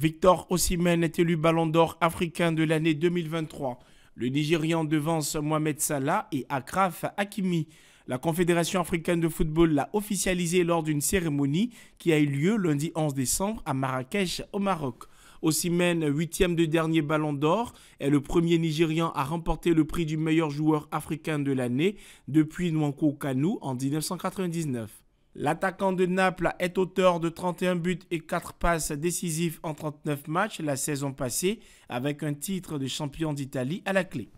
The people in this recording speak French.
Victor Osimhen est élu Ballon d'Or africain de l'année 2023. Le Nigérian devance Mohamed Salah et Akraf Hakimi. La Confédération africaine de football l'a officialisé lors d'une cérémonie qui a eu lieu lundi 11 décembre à Marrakech, au Maroc. Osimhen, huitième de dernier Ballon d'Or, est le premier Nigérian à remporter le prix du meilleur joueur africain de l'année depuis Nwanko Kanu en 1999. L'attaquant de Naples est auteur de 31 buts et 4 passes décisives en 39 matchs la saison passée avec un titre de champion d'Italie à la clé.